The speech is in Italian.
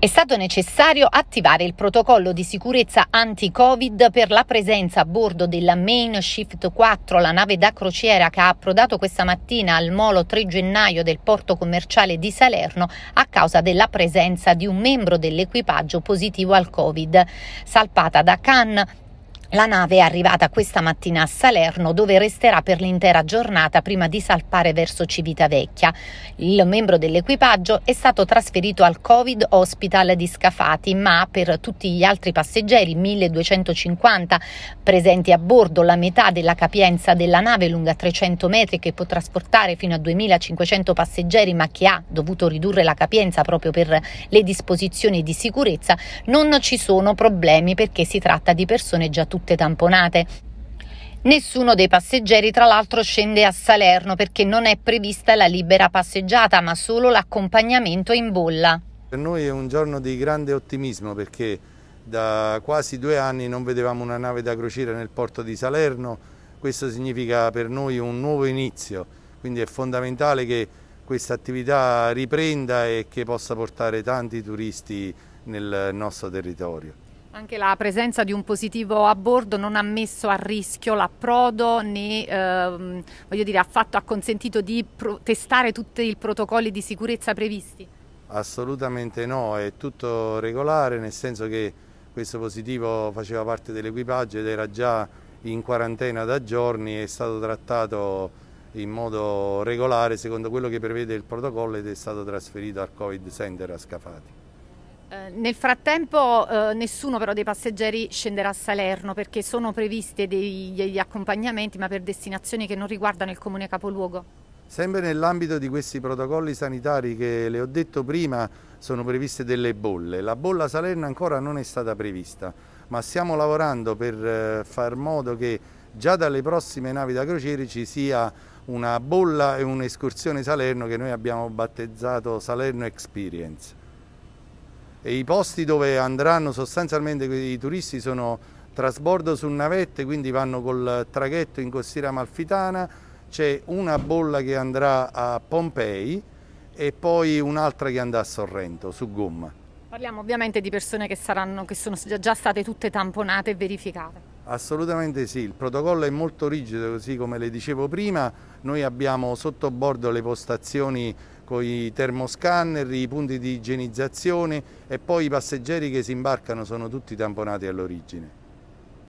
È stato necessario attivare il protocollo di sicurezza anti-Covid per la presenza a bordo della Main Shift 4, la nave da crociera che ha approdato questa mattina al molo 3 gennaio del porto commerciale di Salerno a causa della presenza di un membro dell'equipaggio positivo al Covid. Salpata da Cannes, la nave è arrivata questa mattina a Salerno dove resterà per l'intera giornata prima di salpare verso Civitavecchia. Il membro dell'equipaggio è stato trasferito al Covid Hospital di Scafati, ma per tutti gli altri passeggeri, 1250 presenti a bordo, la metà della capienza della nave lunga 300 metri che può trasportare fino a 2500 passeggeri, ma che ha dovuto ridurre la capienza proprio per le disposizioni di sicurezza, non ci sono problemi perché si tratta di persone già tutte tutte tamponate. Nessuno dei passeggeri tra l'altro scende a Salerno perché non è prevista la libera passeggiata ma solo l'accompagnamento in bolla. Per noi è un giorno di grande ottimismo perché da quasi due anni non vedevamo una nave da crociera nel porto di Salerno, questo significa per noi un nuovo inizio, quindi è fondamentale che questa attività riprenda e che possa portare tanti turisti nel nostro territorio. Anche la presenza di un positivo a bordo non ha messo a rischio l'approdo né ehm, dire, affatto ha consentito di testare tutti i protocolli di sicurezza previsti? Assolutamente no, è tutto regolare nel senso che questo positivo faceva parte dell'equipaggio ed era già in quarantena da giorni è stato trattato in modo regolare secondo quello che prevede il protocollo ed è stato trasferito al Covid Center a Scafati. Eh, nel frattempo eh, nessuno però dei passeggeri scenderà a Salerno perché sono previsti degli accompagnamenti ma per destinazioni che non riguardano il comune capoluogo. Sempre nell'ambito di questi protocolli sanitari che le ho detto prima sono previste delle bolle. La bolla Salerno ancora non è stata prevista, ma stiamo lavorando per eh, far modo che già dalle prossime navi da crociere ci sia una bolla e un'escursione Salerno che noi abbiamo battezzato Salerno Experience. E I posti dove andranno sostanzialmente i turisti sono trasbordo su navette, quindi vanno col traghetto in costiera amalfitana, c'è una bolla che andrà a Pompei e poi un'altra che andrà a Sorrento su gomma. Parliamo ovviamente di persone che, saranno, che sono già state tutte tamponate e verificate. Assolutamente sì, il protocollo è molto rigido, così come le dicevo prima, noi abbiamo sotto bordo le postazioni con i termoscanner, i punti di igienizzazione e poi i passeggeri che si imbarcano sono tutti tamponati all'origine.